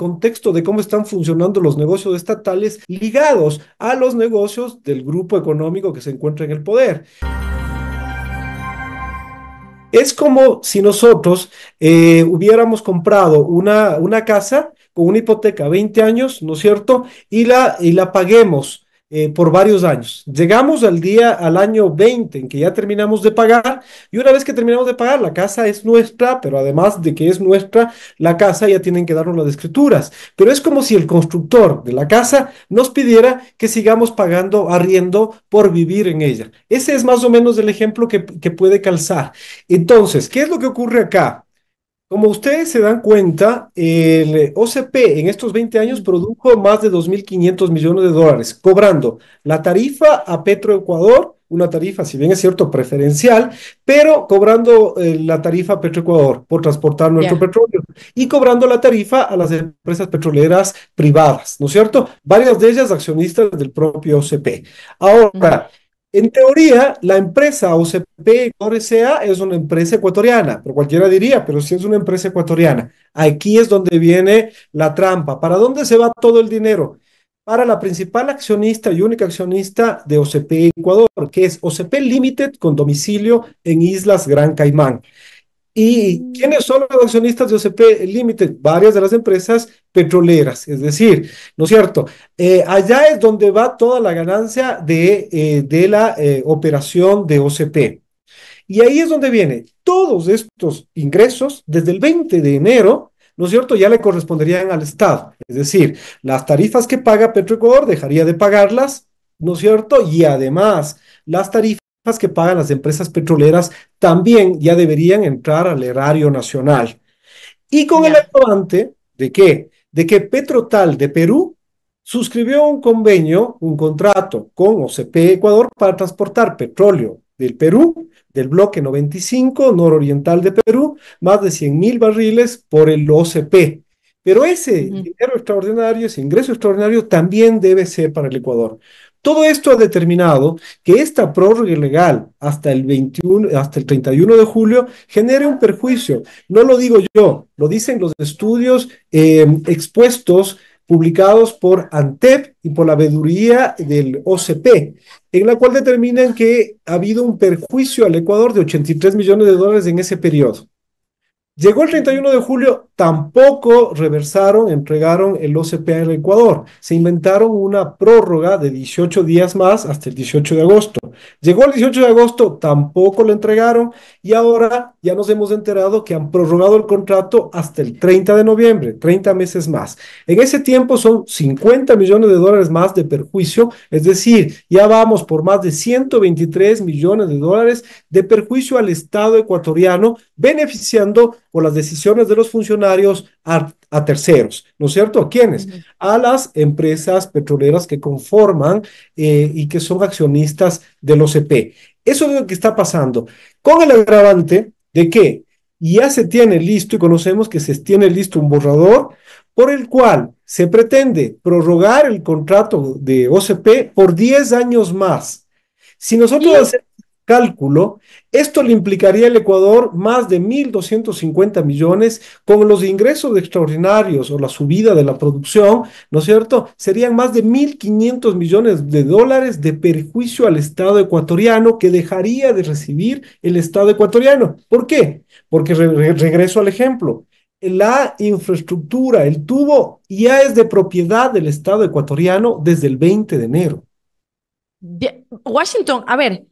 contexto de cómo están funcionando los negocios estatales ligados a los negocios del grupo económico que se encuentra en el poder. Es como si nosotros eh, hubiéramos comprado una, una casa con una hipoteca 20 años, ¿no es cierto? Y la, y la paguemos eh, por varios años. Llegamos al día, al año 20, en que ya terminamos de pagar, y una vez que terminamos de pagar, la casa es nuestra, pero además de que es nuestra, la casa ya tienen que darnos las escrituras. Pero es como si el constructor de la casa nos pidiera que sigamos pagando arriendo por vivir en ella. Ese es más o menos el ejemplo que puede calzar. Entonces, ¿qué es lo que ocurre acá? Como ustedes se dan cuenta, el OCP en estos 20 años produjo más de 2.500 millones de dólares, cobrando la tarifa a Petroecuador, una tarifa, si bien es cierto, preferencial, pero cobrando eh, la tarifa a Petroecuador por transportar nuestro petróleo y cobrando la tarifa a las empresas petroleras privadas, ¿no es cierto? Varias de ellas accionistas del propio OCP. Ahora, en teoría, la empresa OCP S.A. es una empresa ecuatoriana, pero cualquiera diría, pero si es una empresa ecuatoriana, aquí es donde viene la trampa. ¿Para dónde se va todo el dinero? Para la principal accionista y única accionista de OCP Ecuador, que es OCP Limited con domicilio en Islas Gran Caimán. ¿Y mm. quiénes son los accionistas de OCP Limited? Varias de las empresas petroleras, es decir, ¿no es cierto? Eh, allá es donde va toda la ganancia de, eh, de la eh, operación de OCP. Y ahí es donde viene todos estos ingresos desde el 20 de enero, ¿no es cierto? Ya le corresponderían al Estado. Es decir, las tarifas que paga Petroecuador dejaría de pagarlas, ¿no es cierto? Y además, las tarifas que pagan las empresas petroleras también ya deberían entrar al erario nacional. Y con el relevante de qué? De que Petrotal de Perú suscribió un convenio, un contrato con OCP Ecuador para transportar petróleo del Perú, del bloque 95 nororiental de Perú, más de 100 mil barriles por el OCP. Pero ese dinero extraordinario, ese ingreso extraordinario, también debe ser para el Ecuador. Todo esto ha determinado que esta prórroga legal hasta el, 21, hasta el 31 de julio genere un perjuicio. No lo digo yo, lo dicen los estudios em, expuestos publicados por ANTEP y por la veeduría del OCP, en la cual determinan que ha habido un perjuicio al Ecuador de 83 millones de dólares en ese periodo. Llegó el 31 de julio, tampoco reversaron, entregaron el OCP al Ecuador. Se inventaron una prórroga de 18 días más hasta el 18 de agosto. Llegó el 18 de agosto, tampoco lo entregaron y ahora ya nos hemos enterado que han prorrogado el contrato hasta el 30 de noviembre, 30 meses más. En ese tiempo son 50 millones de dólares más de perjuicio, es decir, ya vamos por más de 123 millones de dólares de perjuicio al Estado ecuatoriano, beneficiando por las decisiones de los funcionarios a, terceros, ¿no es cierto? ¿A quiénes? A las empresas petroleras que conforman eh, y que son accionistas del OCP. E Eso es lo que está pasando, con el agravante de que ya se tiene listo y conocemos que se tiene listo un borrador por el cual se pretende prorrogar el contrato de OCP por 10 años más. Si nosotros hacemos cálculo, esto le implicaría al Ecuador más de 1.250 millones, con los ingresos extraordinarios o la subida de la producción, ¿no es cierto? Serían más de 1.500 millones de dólares de perjuicio al Estado ecuatoriano que dejaría de recibir el Estado ecuatoriano. ¿Por qué? Porque regreso al ejemplo. La infraestructura, el tubo, ya es de propiedad del Estado ecuatoriano desde el 20 de enero. Washington, a ver,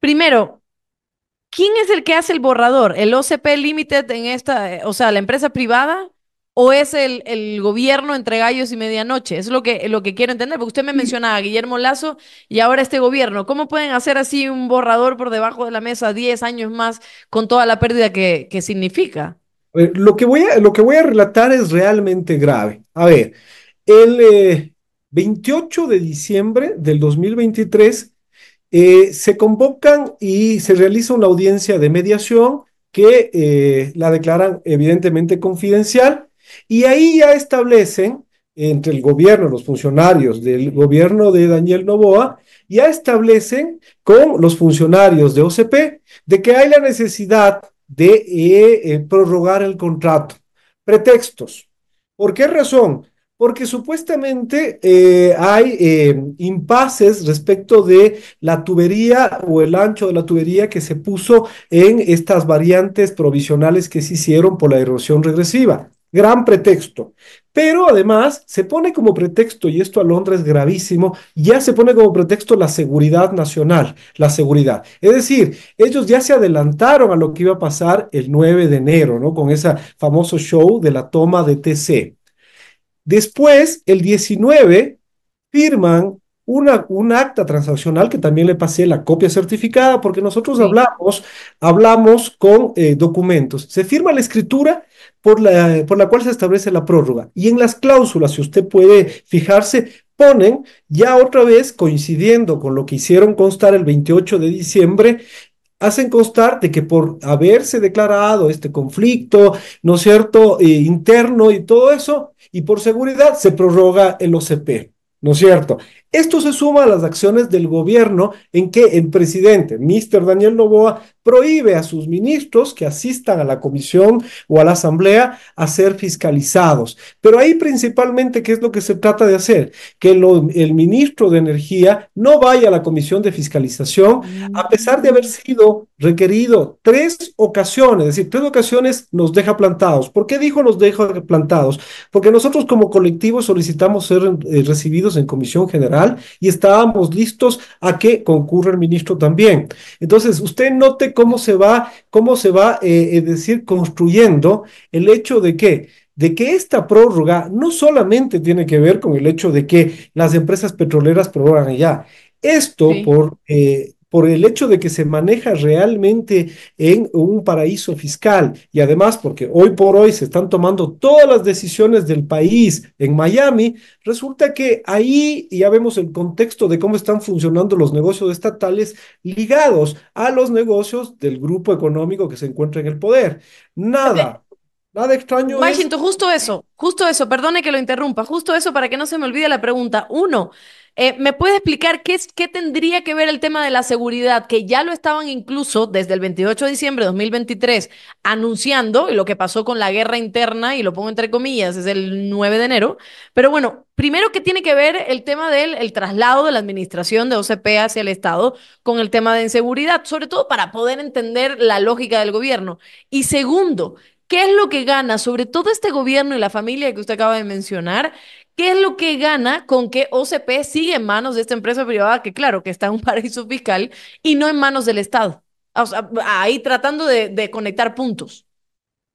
Primero, ¿quién es el que hace el borrador? ¿El OCP Limited en esta, eh, o sea, la empresa privada? ¿O es el, el gobierno entre gallos y medianoche? Es lo que, lo que quiero entender, porque usted me mm. mencionaba a Guillermo Lazo y ahora este gobierno. ¿Cómo pueden hacer así un borrador por debajo de la mesa 10 años más con toda la pérdida que, que significa? lo, que voy a, lo que voy a relatar es realmente grave. A ver, el 28 eh, de diciembre del 2023 eh, se convocan y se realiza una audiencia de mediación que eh, la declaran evidentemente confidencial y ahí ya establecen entre el gobierno, los funcionarios del gobierno de Daniel Novoa, ya establecen con los funcionarios de OCP de que hay la necesidad de eh, prorrogar el contrato. Pretextos. ¿Por qué razón? porque supuestamente eh, hay eh, impases respecto de la tubería o el ancho de la tubería que se puso en estas variantes provisionales que se hicieron por la erosión regresiva. Gran pretexto. Pero además se pone como pretexto, y esto a Londres es gravísimo, ya se pone como pretexto la seguridad nacional, la seguridad. Es decir, ellos ya se adelantaron a lo que iba a pasar el 9 de enero, ¿no? Con ese famoso show de la toma de TC. Después, el 19, firman un acta transaccional que también le pasé la copia certificada, porque nosotros hablamos, hablamos con eh, documentos. Se firma la escritura por la, por la cual se establece la prórroga. Y en las cláusulas, si usted puede fijarse, ponen ya otra vez, coincidiendo con lo que hicieron constar el 28 de diciembre, hacen constar de que por haberse declarado este conflicto, ¿no es cierto?, eh, interno y todo eso, y por seguridad se prorroga el OCP, ¿no es cierto? Esto se suma a las acciones del gobierno en que el presidente, Mr. Daniel Novoa, prohíbe a sus ministros que asistan a la comisión o a la asamblea a ser fiscalizados. Pero ahí principalmente, ¿qué es lo que se trata de hacer? Que el ministro de Energía no vaya a la comisión de fiscalización, a pesar de haber sido requerido tres ocasiones, es decir, tres ocasiones nos deja plantados. ¿Por qué dijo nos deja plantados? Porque nosotros como colectivo solicitamos ser eh, recibidos en comisión general y estábamos listos a que concurra el ministro también. Entonces, usted note cómo se va, cómo se va, eh, es decir, construyendo el hecho de que de que esta prórroga no solamente tiene que ver con el hecho de que las empresas petroleras prorrogan ya. Esto por eh, por el hecho de que se maneja realmente en un paraíso fiscal y además porque hoy por hoy se están tomando todas las decisiones del país en Miami, resulta que ahí ya vemos el contexto de cómo están funcionando los negocios estatales ligados a los negocios del grupo económico que se encuentra en el poder. Nada. Nada extraño. Washington, justo eso, justo eso, perdone que lo interrumpa, justo eso para que no se me olvide la pregunta. Uno, eh, ¿Me puede explicar qué, es, qué tendría que ver el tema de la seguridad, que ya lo estaban incluso desde el 28 de diciembre de 2023 anunciando, y lo que pasó con la guerra interna, y lo pongo entre comillas, es el 9 de enero, pero bueno, primero, ¿qué tiene que ver el tema del el traslado de la administración de OCP hacia el Estado con el tema de inseguridad, sobre todo para poder entender la lógica del gobierno? Y segundo, ¿qué es lo que gana sobre todo este gobierno y la familia que usted acaba de mencionar? ¿Qué es lo que gana con que OCP sigue en manos de esta empresa privada que, claro, que está en un paraíso fiscal y no en manos del Estado? O sea, ahí tratando de, conectar puntos.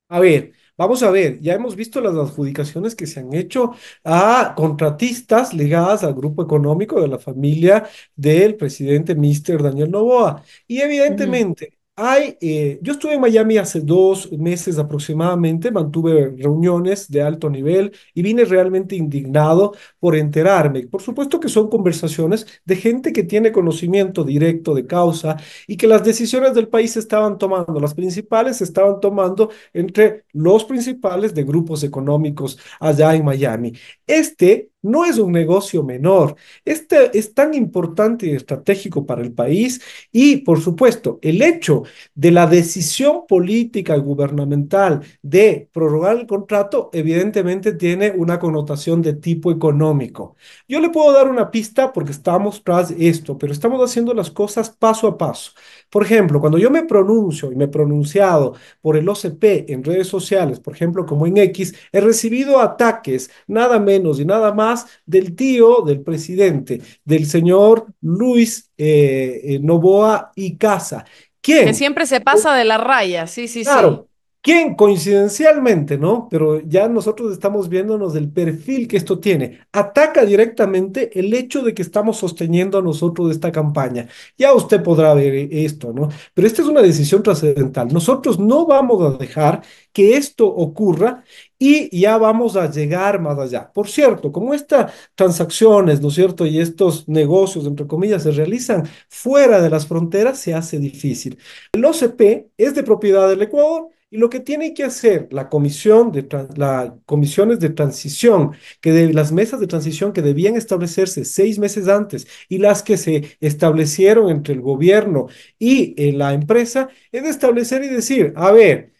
A ver, vamos a ver, ya hemos visto las adjudicaciones que se han hecho a contratistas ligadas al grupo económico de la familia del presidente Mr. Daniel Novoa. Y evidentemente, eh, yo estuve en Miami hace dos meses aproximadamente, mantuve reuniones de alto nivel y vine realmente indignado por enterarme. Por supuesto que son conversaciones de gente que tiene conocimiento directo de causa y que las decisiones del país se estaban tomando, las principales se estaban tomando entre los principales de grupos económicos allá en Miami. Este no es un negocio menor. Este es tan importante y estratégico para el país y, por supuesto, el hecho de la decisión política y gubernamental de prorrogar el contrato evidentemente tiene una connotación de tipo económico. Yo le puedo dar una pista porque estamos tras esto, pero estamos haciendo las cosas paso a paso. Por ejemplo, cuando yo me pronuncio y me he pronunciado por el OCP en redes sociales, por ejemplo, como en X, he recibido ataques nada menos y nada más del tío del presidente, del señor Luis eh, eh, Novoa y Casa. ¿Quién? Que siempre se pasa de la raya, sí, sí, claro, sí. ¿Quién coincidencialmente, no? Pero ya nosotros estamos viéndonos del perfil que esto tiene. Ataca directamente el hecho de que estamos sosteniendo a nosotros esta campaña. Ya usted podrá ver eh, esto, ¿no? Pero esta es una decisión trascendental. Nosotros no vamos a dejar que esto ocurra y ya vamos a llegar más allá. Por cierto, como estas transacciones, ¿no es cierto? Y estos negocios, entre comillas, se realizan fuera de las fronteras, se hace difícil. El OCP es de propiedad del Ecuador y lo que tiene que hacer la comisión de las comisiones de transición, que de las mesas de transición que debían establecerse seis meses antes y las que se establecieron entre el gobierno y eh, la empresa, es establecer y decir, a ver,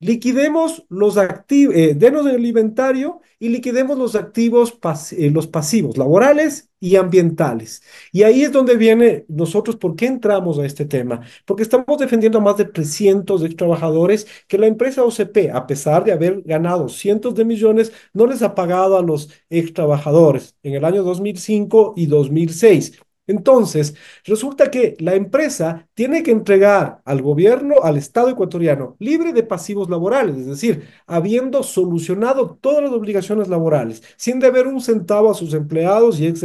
liquidemos los activos, de eh, denos el inventario y liquidemos los activos, eh, los pasivos laborales y ambientales. Y ahí es donde viene nosotros, ¿por qué entramos a este tema? Porque estamos defendiendo a más de 300 ex trabajadores que la empresa OCP, a pesar de haber ganado cientos de millones, no les ha pagado a los ex trabajadores en el año 2005 y 2006. Entonces, resulta que la empresa tiene que entregar al gobierno, al Estado ecuatoriano, libre de pasivos laborales, es decir, habiendo solucionado todas las obligaciones laborales, sin deber un centavo a sus empleados y ex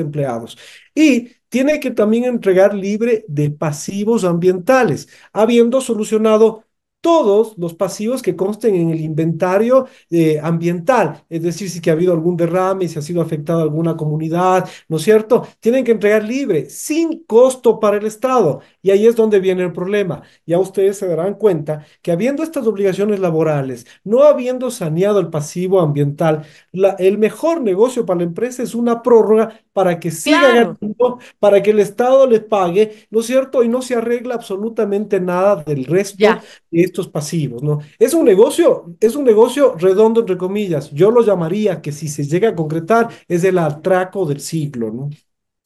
Y tiene que también entregar libre de pasivos ambientales, habiendo solucionado todos los pasivos que consten en el inventario eh, ambiental, es decir, si ha habido algún derrame, si ha sido afectada alguna comunidad, ¿no es cierto? Tienen que entregar libre, sin costo para el Estado. Y ahí es donde viene el problema. Ya ustedes se darán cuenta que habiendo estas obligaciones laborales, no habiendo saneado el pasivo ambiental, el mejor negocio para la empresa es una prórroga para que siga para que el Estado les pague, ¿no es cierto? Y no se arregla absolutamente nada del resto de estos pasivos, ¿no? Es un negocio, es un negocio redondo, entre comillas. Yo lo llamaría que si se llega a concretar, es el atraco del siglo, ¿no?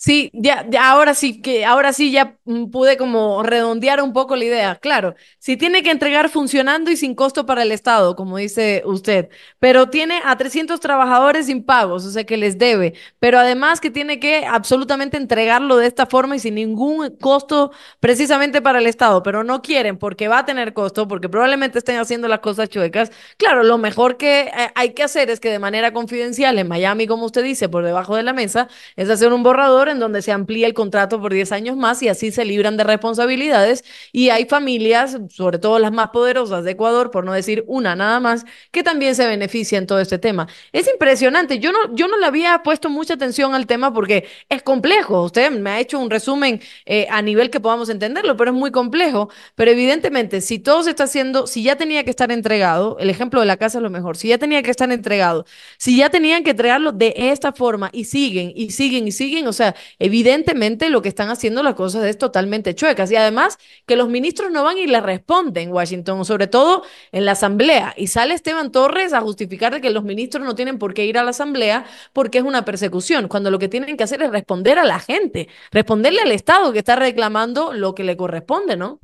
Sí, ya, ahora sí que ahora sí ya mm, pude como redondear un poco la idea. Claro, si tiene que entregar funcionando y sin costo para el Estado, como dice usted, pero tiene a 300 trabajadores sin pagos, o sea que les debe, pero además que tiene que absolutamente entregarlo de esta forma y sin ningún costo precisamente para el Estado, pero no quieren porque va a tener costo, porque probablemente estén haciendo las cosas chuecas. Claro, lo mejor que eh, hay que hacer es que de manera confidencial en Miami, como usted dice, por debajo de la mesa, es hacer un borrador donde se amplía el contrato por 10 años más y así se libran de responsabilidades. Y hay familias, sobre todo las más poderosas de Ecuador, por no decir una nada más, que también se benefician todo este tema. Es impresionante. Yo no, yo no le había puesto mucha atención al tema porque es complejo. Usted me ha hecho un resumen eh, a nivel que podamos entenderlo, pero es muy complejo. Pero evidentemente, si todo se está haciendo, si ya tenía que estar entregado, el ejemplo de la casa es lo mejor, si ya tenía que estar entregado, si ya tenían que entregarlo de esta forma y siguen y siguen y siguen, o sea, evidentemente lo que están haciendo las cosas es totalmente chuecas. Y además que los ministros no van y le responden, Washington, sobre todo en la Asamblea. Y sale Esteban Torres a justificar de que los ministros no tienen por qué ir a la Asamblea porque es una persecución, cuando lo que tienen que hacer es responder a la gente, responderle al Estado que está reclamando lo que le corresponde, ¿no?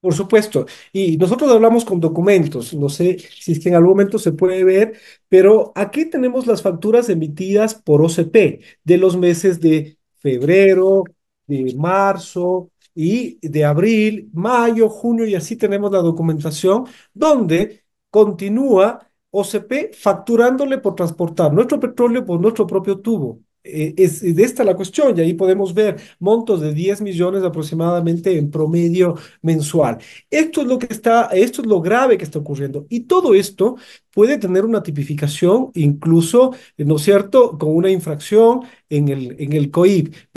Por supuesto. Y nosotros hablamos con documentos. No sé si es que en algún momento se puede ver, pero aquí tenemos las facturas emitidas por OCP de los meses de febrero, de marzo y de abril, mayo, junio, y así tenemos la documentación donde continúa OCP facturándole por transportar nuestro petróleo por nuestro propio tubo. Eh, es de esta la cuestión y ahí podemos ver montos de 10 millones aproximadamente en promedio mensual. Esto es lo que está, esto es lo grave que está ocurriendo y todo esto puede tener una tipificación incluso, ¿no es cierto?, con una infracción en el, en el COIP.